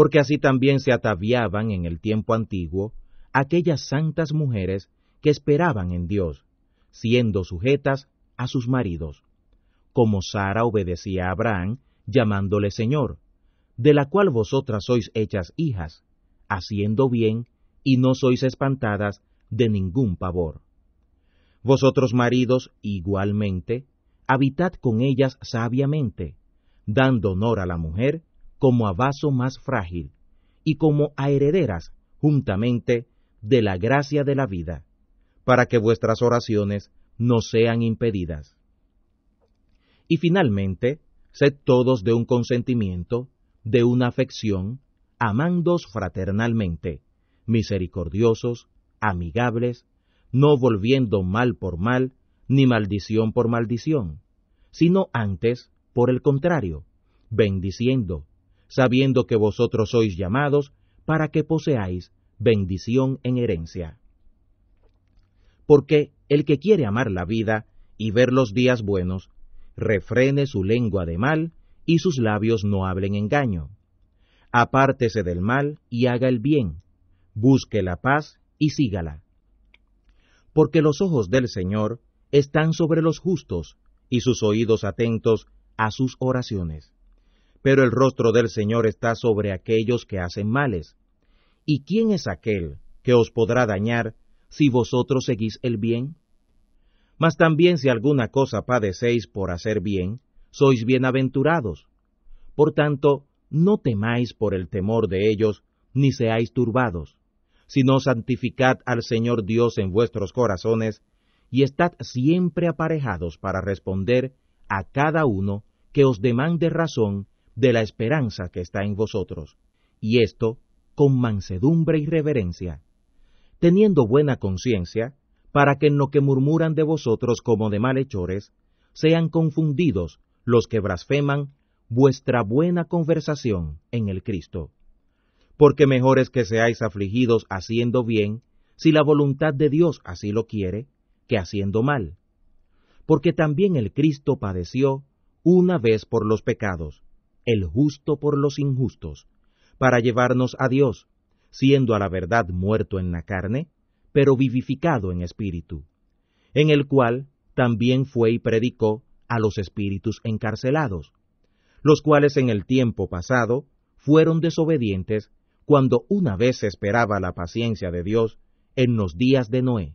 porque así también se ataviaban en el tiempo antiguo aquellas santas mujeres que esperaban en Dios, siendo sujetas a sus maridos, como Sara obedecía a Abraham, llamándole Señor, de la cual vosotras sois hechas hijas, haciendo bien, y no sois espantadas de ningún pavor. Vosotros maridos, igualmente, habitad con ellas sabiamente, dando honor a la mujer como a vaso más frágil, y como a herederas, juntamente, de la gracia de la vida, para que vuestras oraciones no sean impedidas. Y finalmente, sed todos de un consentimiento, de una afección, amándos fraternalmente, misericordiosos, amigables, no volviendo mal por mal, ni maldición por maldición, sino antes, por el contrario, bendiciendo, sabiendo que vosotros sois llamados para que poseáis bendición en herencia. Porque el que quiere amar la vida y ver los días buenos, refrene su lengua de mal y sus labios no hablen engaño. Apártese del mal y haga el bien, busque la paz y sígala. Porque los ojos del Señor están sobre los justos y sus oídos atentos a sus oraciones pero el rostro del Señor está sobre aquellos que hacen males. ¿Y quién es aquel que os podrá dañar si vosotros seguís el bien? Mas también si alguna cosa padecéis por hacer bien, sois bienaventurados. Por tanto, no temáis por el temor de ellos, ni seáis turbados, sino santificad al Señor Dios en vuestros corazones, y estad siempre aparejados para responder a cada uno que os demande razón de la esperanza que está en vosotros, y esto con mansedumbre y reverencia, teniendo buena conciencia, para que en lo que murmuran de vosotros como de malhechores, sean confundidos los que blasfeman vuestra buena conversación en el Cristo. Porque mejor es que seáis afligidos haciendo bien, si la voluntad de Dios así lo quiere, que haciendo mal. Porque también el Cristo padeció una vez por los pecados, el justo por los injustos, para llevarnos a Dios, siendo a la verdad muerto en la carne, pero vivificado en espíritu, en el cual también fue y predicó a los espíritus encarcelados, los cuales en el tiempo pasado fueron desobedientes cuando una vez esperaba la paciencia de Dios en los días de Noé,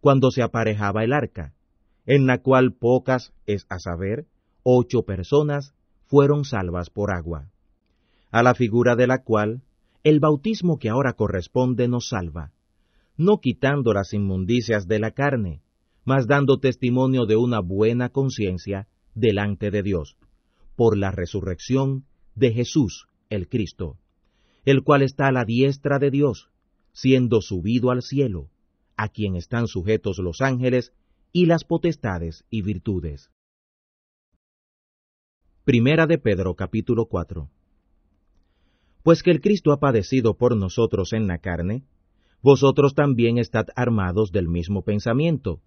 cuando se aparejaba el arca, en la cual pocas es a saber, ocho personas fueron salvas por agua, a la figura de la cual el bautismo que ahora corresponde nos salva, no quitando las inmundicias de la carne, mas dando testimonio de una buena conciencia delante de Dios, por la resurrección de Jesús el Cristo, el cual está a la diestra de Dios, siendo subido al cielo, a quien están sujetos los ángeles y las potestades y virtudes. Primera de Pedro capítulo 4. Pues que el Cristo ha padecido por nosotros en la carne, vosotros también estad armados del mismo pensamiento,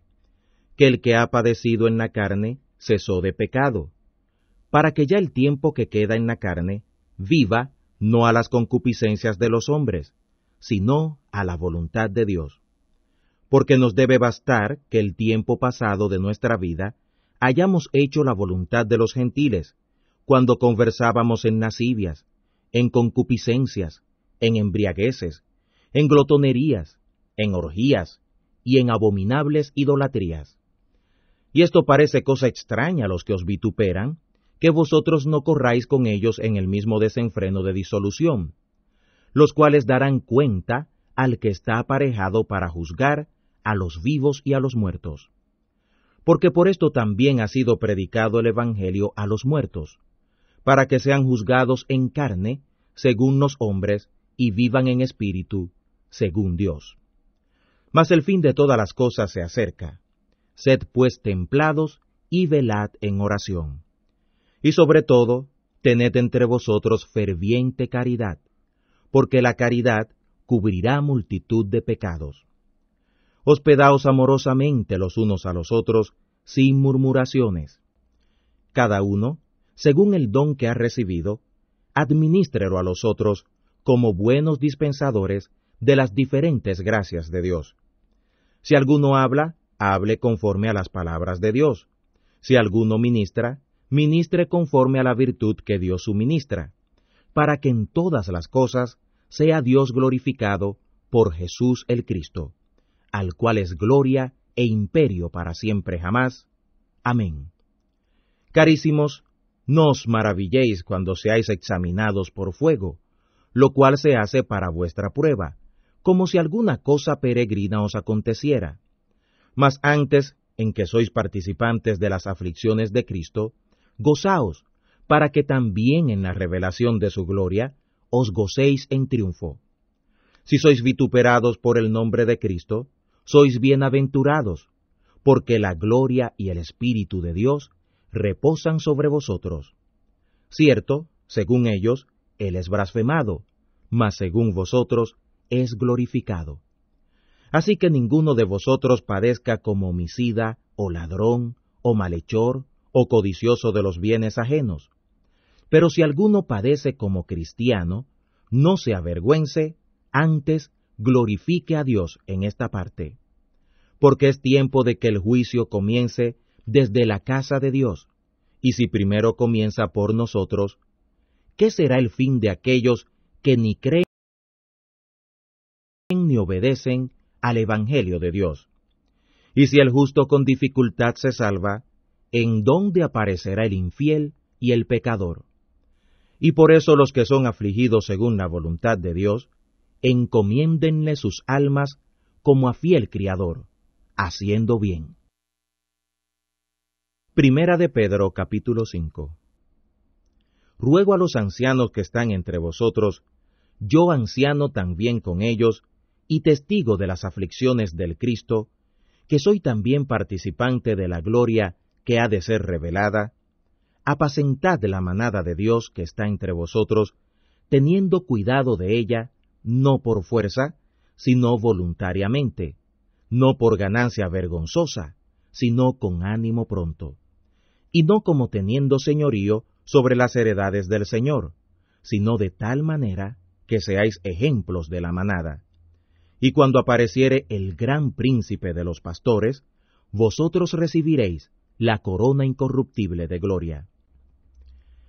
que el que ha padecido en la carne cesó de pecado, para que ya el tiempo que queda en la carne viva no a las concupiscencias de los hombres, sino a la voluntad de Dios. Porque nos debe bastar que el tiempo pasado de nuestra vida hayamos hecho la voluntad de los gentiles, cuando conversábamos en lascivias, en concupiscencias, en embriagueces, en glotonerías, en orgías y en abominables idolatrías. Y esto parece cosa extraña a los que os vituperan, que vosotros no corráis con ellos en el mismo desenfreno de disolución, los cuales darán cuenta al que está aparejado para juzgar a los vivos y a los muertos. Porque por esto también ha sido predicado el Evangelio a los muertos, para que sean juzgados en carne, según los hombres, y vivan en espíritu, según Dios. Mas el fin de todas las cosas se acerca. Sed pues templados y velad en oración. Y sobre todo, tened entre vosotros ferviente caridad, porque la caridad cubrirá multitud de pecados. Hospedaos amorosamente los unos a los otros, sin murmuraciones. Cada uno según el don que ha recibido, administrelo a los otros como buenos dispensadores de las diferentes gracias de Dios. Si alguno habla, hable conforme a las palabras de Dios. Si alguno ministra, ministre conforme a la virtud que Dios suministra, para que en todas las cosas sea Dios glorificado por Jesús el Cristo, al cual es gloria e imperio para siempre jamás. Amén. Carísimos, no os maravilléis cuando seáis examinados por fuego, lo cual se hace para vuestra prueba, como si alguna cosa peregrina os aconteciera. Mas antes en que sois participantes de las aflicciones de Cristo, gozaos, para que también en la revelación de su gloria os gocéis en triunfo. Si sois vituperados por el nombre de Cristo, sois bienaventurados, porque la gloria y el Espíritu de Dios reposan sobre vosotros. Cierto, según ellos, Él es blasfemado, mas según vosotros, es glorificado. Así que ninguno de vosotros padezca como homicida, o ladrón, o malhechor, o codicioso de los bienes ajenos. Pero si alguno padece como cristiano, no se avergüence, antes glorifique a Dios en esta parte. Porque es tiempo de que el juicio comience desde la casa de Dios, y si primero comienza por nosotros, ¿qué será el fin de aquellos que ni creen ni obedecen al Evangelio de Dios? Y si el justo con dificultad se salva, ¿en dónde aparecerá el infiel y el pecador? Y por eso los que son afligidos según la voluntad de Dios, encomiéndenle sus almas como a fiel Criador, haciendo bien. Primera de Pedro capítulo 5 Ruego a los ancianos que están entre vosotros, yo anciano también con ellos, y testigo de las aflicciones del Cristo, que soy también participante de la gloria que ha de ser revelada, apacentad la manada de Dios que está entre vosotros, teniendo cuidado de ella, no por fuerza, sino voluntariamente, no por ganancia vergonzosa, sino con ánimo pronto y no como teniendo señorío sobre las heredades del Señor, sino de tal manera que seáis ejemplos de la manada. Y cuando apareciere el gran príncipe de los pastores, vosotros recibiréis la corona incorruptible de gloria.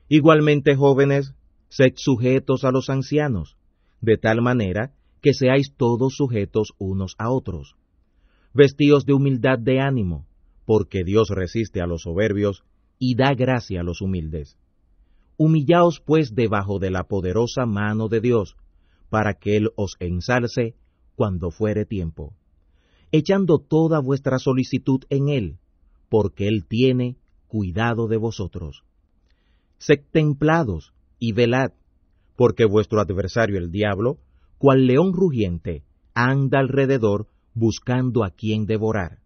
Igualmente, jóvenes, sed sujetos a los ancianos, de tal manera que seáis todos sujetos unos a otros. Vestíos de humildad de ánimo, porque Dios resiste a los soberbios y da gracia a los humildes. Humillaos pues debajo de la poderosa mano de Dios, para que Él os ensalce cuando fuere tiempo, echando toda vuestra solicitud en Él, porque Él tiene cuidado de vosotros. Sed templados y velad, porque vuestro adversario el diablo, cual león rugiente, anda alrededor buscando a quien devorar,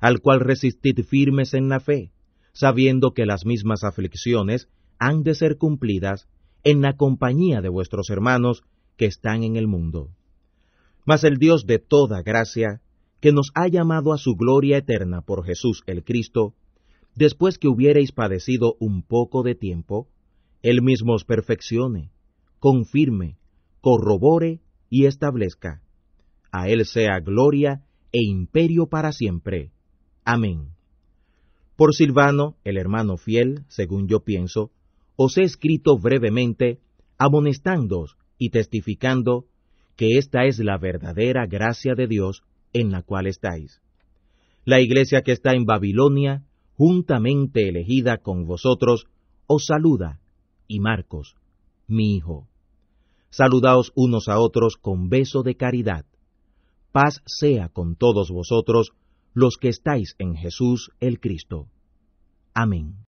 al cual resistid firmes en la fe, sabiendo que las mismas aflicciones han de ser cumplidas en la compañía de vuestros hermanos que están en el mundo. Mas el Dios de toda gracia, que nos ha llamado a su gloria eterna por Jesús el Cristo, después que hubiereis padecido un poco de tiempo, Él mismo os perfeccione, confirme, corrobore y establezca. A Él sea gloria e imperio para siempre. Amén. Por Silvano, el hermano fiel, según yo pienso, os he escrito brevemente, amonestándoos y testificando que esta es la verdadera gracia de Dios en la cual estáis. La iglesia que está en Babilonia, juntamente elegida con vosotros, os saluda, y Marcos, mi hijo. Saludaos unos a otros con beso de caridad. Paz sea con todos vosotros los que estáis en Jesús el Cristo. Amén.